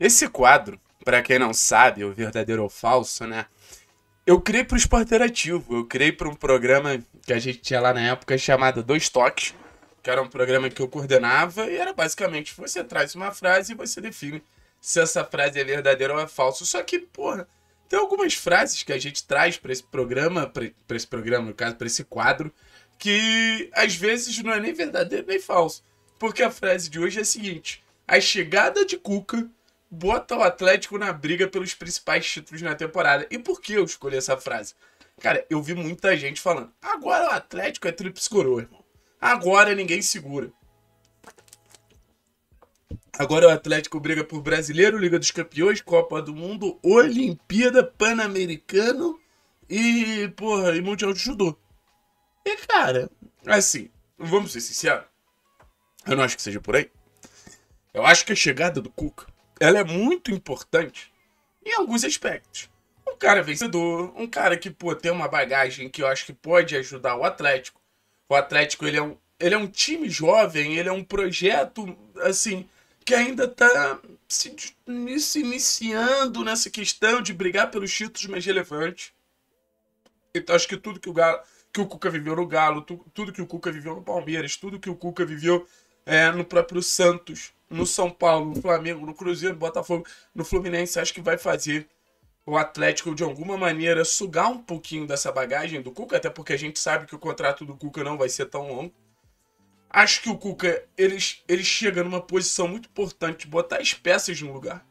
Esse quadro, para quem não sabe, o verdadeiro ou falso, né? Eu criei para o ativo Eu criei para um programa que a gente tinha lá na época chamado Dois Toques, que era um programa que eu coordenava e era basicamente você traz uma frase e você define se essa frase é verdadeira ou é falsa. Só que, porra, tem algumas frases que a gente traz para esse programa, para esse programa, no caso, para esse quadro, que às vezes não é nem verdadeiro nem falso. Porque a frase de hoje é a seguinte: a chegada de Cuca bota o Atlético na briga pelos principais títulos na temporada. E por que eu escolhi essa frase? Cara, eu vi muita gente falando: agora o Atlético é tríplice coroa, irmão. Agora ninguém segura. Agora o Atlético briga por Brasileiro, Liga dos Campeões, Copa do Mundo, Olimpíada, Pan-Americano e, porra, e Mundial de Judô. E, cara, assim, vamos ser sinceros. Eu não acho que seja por aí. Eu acho que a é chegada do Cuca ela é muito importante em alguns aspectos. Um cara vencedor, um cara que pô, tem uma bagagem que eu acho que pode ajudar o Atlético. O Atlético ele é um, ele é um time jovem, ele é um projeto assim que ainda está se, se iniciando nessa questão de brigar pelos títulos mais relevantes. Então acho que tudo que o Galo, que o Cuca viveu no Galo, tu, tudo que o Cuca viveu no Palmeiras, tudo que o Cuca viveu é, no próprio Santos no São Paulo, no Flamengo, no Cruzeiro, no Botafogo, no Fluminense, acho que vai fazer o Atlético de alguma maneira sugar um pouquinho dessa bagagem do Cuca, até porque a gente sabe que o contrato do Cuca não vai ser tão longo. Acho que o Cuca ele, ele chega numa posição muito importante de botar as peças no lugar.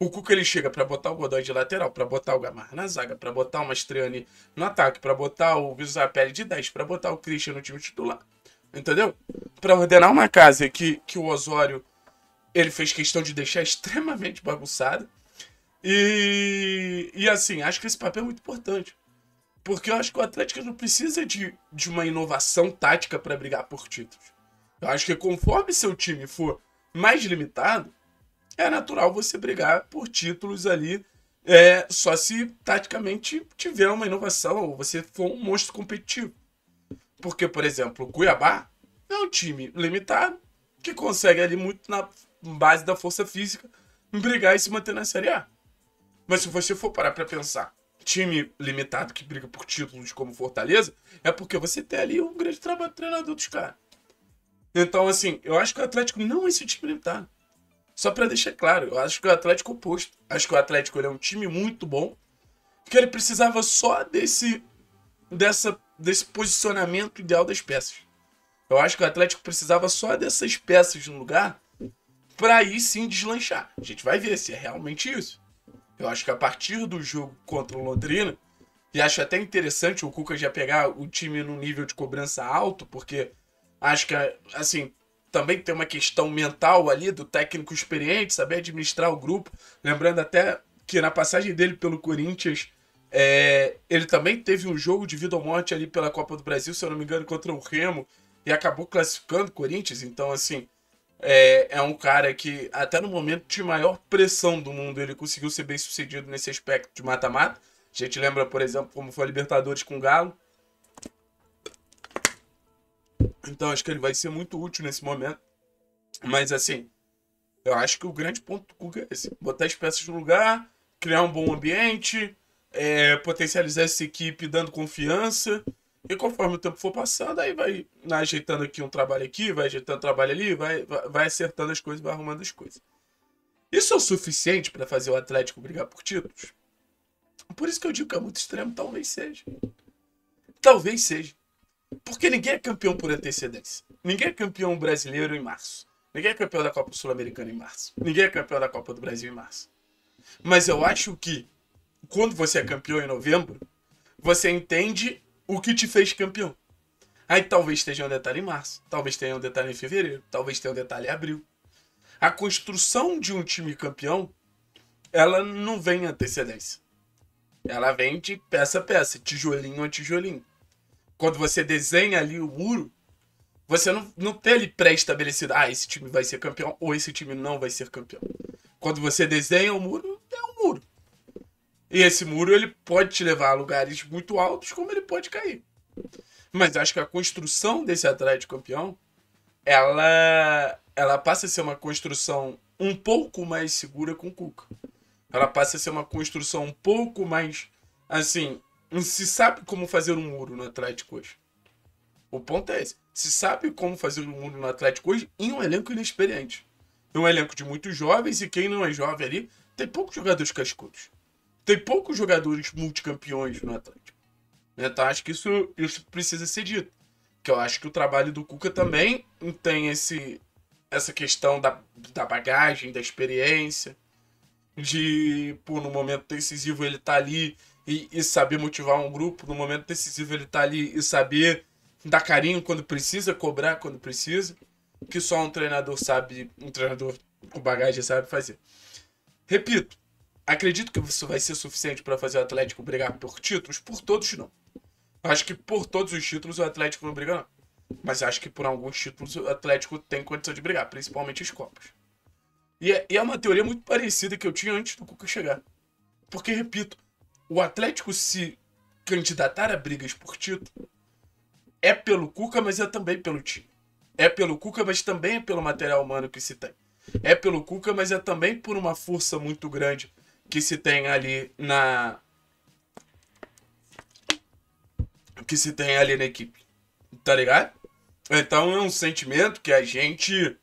O Cuca ele chega para botar o Godoy de lateral, para botar o Gamarra na zaga, para botar o Mastriani no ataque, para botar o Visapelli de 10, para botar o Christian no time titular entendeu? Para ordenar uma casa que, que o Osório ele fez questão de deixar extremamente bagunçada. E, e assim, acho que esse papel é muito importante. Porque eu acho que o Atlético não precisa de, de uma inovação tática para brigar por títulos. Eu acho que conforme seu time for mais limitado, é natural você brigar por títulos ali, é, só se taticamente tiver uma inovação ou você for um monstro competitivo. Porque, por exemplo, o Cuiabá é um time limitado que consegue ali muito na base da força física brigar e se manter na Série A. Mas se você for parar para pensar, time limitado que briga por títulos como Fortaleza, é porque você tem ali um grande trabalho treinador dos caras. Então, assim, eu acho que o Atlético não é esse time limitado. Só para deixar claro, eu acho que o Atlético é oposto. Acho que o Atlético é um time muito bom, que ele precisava só desse dessa desse posicionamento ideal das peças. Eu acho que o Atlético precisava só dessas peças no lugar para aí sim deslanchar. A gente vai ver se é realmente isso. Eu acho que a partir do jogo contra o Londrina, e acho até interessante o Cuca já pegar o time num nível de cobrança alto, porque acho que, assim, também tem uma questão mental ali do técnico experiente, saber administrar o grupo. Lembrando até que na passagem dele pelo Corinthians, é, ele também teve um jogo de vida ou morte ali pela Copa do Brasil, se eu não me engano, contra o Remo, e acabou classificando o Corinthians. Então, assim, é, é, um cara que, até no momento de maior pressão do mundo, ele conseguiu ser bem sucedido nesse aspecto de mata-mata. A gente lembra, por exemplo, como foi a Libertadores com o Galo. Então, acho que ele vai ser muito útil nesse momento. Mas, assim, eu acho que o grande ponto do Kuga é esse: botar as peças no lugar, criar um bom ambiente é, potencializar essa equipe dando confiança. E conforme o tempo for passando, aí vai ajeitando aqui um trabalho aqui, vai ajeitando um trabalho ali, vai, vai, acertando as coisas, vai arrumando as coisas. Isso é o suficiente para fazer o Atlético brigar por títulos? Por isso que eu digo que é muito extremo, talvez seja. Talvez seja. Porque ninguém é campeão por antecedência. Ninguém é campeão brasileiro em março. Ninguém é campeão da Copa Sul-Americana em março. Ninguém é campeão da Copa do Brasil em março. Mas eu acho que quando você é campeão em novembro, você entende o que te fez campeão. Aí talvez tenha um detalhe em março, talvez tenha um detalhe em fevereiro, talvez tenha um detalhe em abril. A construção de um time campeão, ela não vem em antecedência. Ela vem de peça a peça, tijolinho a tijolinho. Quando você desenha ali o muro, você não, não tem ele pré-estabelecido, ah, esse time vai ser campeão ou esse time não vai ser campeão. Quando você desenha o muro, e esse muro ele pode te levar a lugares muito altos, como ele pode cair. Mas acho que a construção desse Atlético campeão, ela, ela passa a ser uma construção um pouco mais segura com o Cuca. Ela passa a ser uma construção um pouco mais, assim, se sabe como fazer um muro no Atlético hoje. O ponto é esse. Se sabe como fazer um muro no Atlético hoje em um elenco inexperiente. um elenco de muitos jovens e quem não é jovem ali tem poucos jogadores cascudos tem poucos jogadores multicampeões no Atlético. Né? Então acho que isso, isso precisa ser dito. Que eu acho que o trabalho do Cuca também tem esse, essa questão da, da bagagem, da experiência, de, pô, no momento decisivo ele tá ali e, e saber motivar um grupo, no momento decisivo ele tá ali e saber dar carinho quando precisa, cobrar quando precisa, que só um treinador sabe, um treinador com bagagem sabe fazer. Repito, Acredito que isso vai ser suficiente para fazer o Atlético brigar por títulos? Por todos, não. Acho que por todos os títulos o Atlético não briga, não. Mas acho que por alguns títulos o Atlético tem condição de brigar, principalmente os Copas. E é, e é uma teoria muito parecida que eu tinha antes do Cuca chegar. Porque, repito, o Atlético se candidatar a brigas por título é pelo Cuca, mas é também pelo time. É pelo Cuca, mas também é pelo material humano que se tem. É pelo Cuca, mas é também por uma força muito grande que se tem ali na. que se tem ali na equipe. Tá ligado? Então é um sentimento que a gente.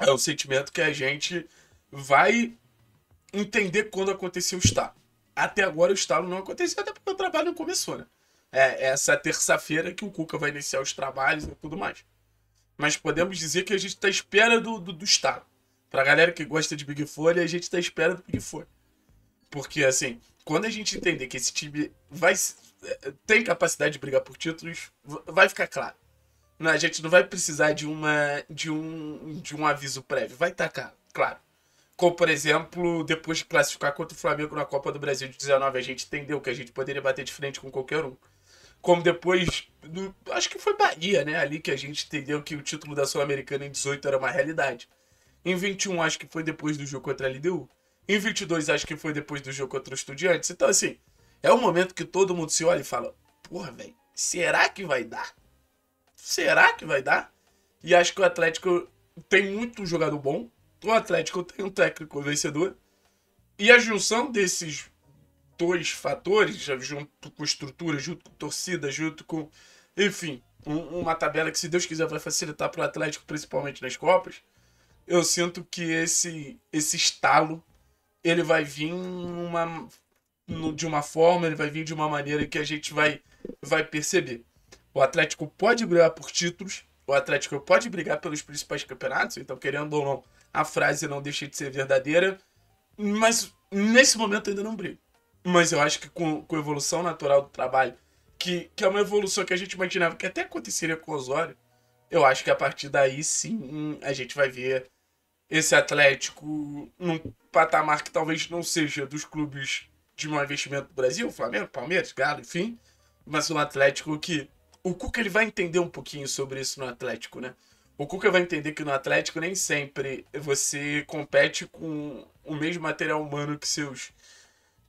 É um sentimento que a gente vai entender quando aconteceu o estalo. Até agora o estalo não aconteceu, até porque o trabalho não começou, né? É, é essa terça-feira que o Cuca vai iniciar os trabalhos e tudo mais. Mas podemos dizer que a gente está à espera do, do, do estalo. galera que gosta de Big Folha, a gente está à espera do Big Folha. Porque, assim, quando a gente entender que esse time vai, eh, tem capacidade de brigar por títulos, vai ficar claro. É, a gente não vai precisar de, uma, de, um, de um aviso prévio. Vai estar tá claro. Como, por exemplo, depois de classificar contra o Flamengo na Copa do Brasil de 19, a gente entendeu que a gente poderia bater de frente com qualquer um. Como depois, do, acho que foi Bahia, né? Ali que a gente entendeu que o título da Sul-Americana em 18 era uma realidade. Em 21, acho que foi depois do jogo contra a LDU. Em 22, acho que foi depois do jogo contra o Estudiantes. Então, assim, é um momento que todo mundo se olha e fala: porra, velho, será que vai dar? Será que vai dar? E acho que o Atlético tem muito jogador bom. O Atlético tem um técnico vencedor. E a junção desses dois fatores, junto com estrutura, junto com torcida, junto com. Enfim, um, uma tabela que, se Deus quiser, vai facilitar para o Atlético, principalmente nas Copas. Eu sinto que esse, esse estalo ele vai vir uma, de uma forma, ele vai vir de uma maneira que a gente vai, vai perceber. O Atlético pode brigar por títulos, o Atlético pode brigar pelos principais campeonatos, então, querendo ou não, a frase não deixa de ser verdadeira, mas nesse momento ainda não briga. Mas eu acho que com, com a evolução natural do trabalho, que, que é uma evolução que a gente imaginava que até aconteceria com o Osório, eu acho que a partir daí sim a gente vai ver esse Atlético num patamar que talvez não seja dos clubes de maior investimento do Brasil, Flamengo, Palmeiras, Galo, enfim, mas o Atlético que o Cuca ele vai entender um pouquinho sobre isso no Atlético, né? O Cuca vai entender que no Atlético nem sempre você compete com o mesmo material humano que seus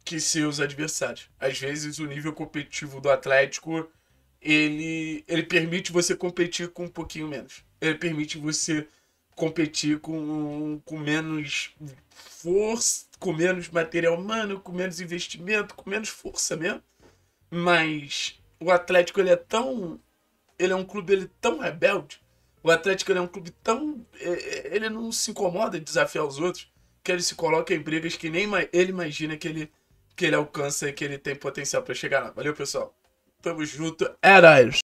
que seus adversários. Às vezes o nível competitivo do Atlético ele ele permite você competir com um pouquinho menos. Ele permite você competir com, com menos força, com menos material humano, com menos investimento, com menos força mesmo. Mas o Atlético ele é tão. Ele é um clube ele é tão rebelde. O Atlético ele é um clube tão. É, é, ele não se incomoda de desafiar os outros, que ele se coloca em brigas que nem ele imagina que ele, que ele alcança e que ele tem potencial para chegar lá. Valeu, pessoal. Tamo junto. É nóis.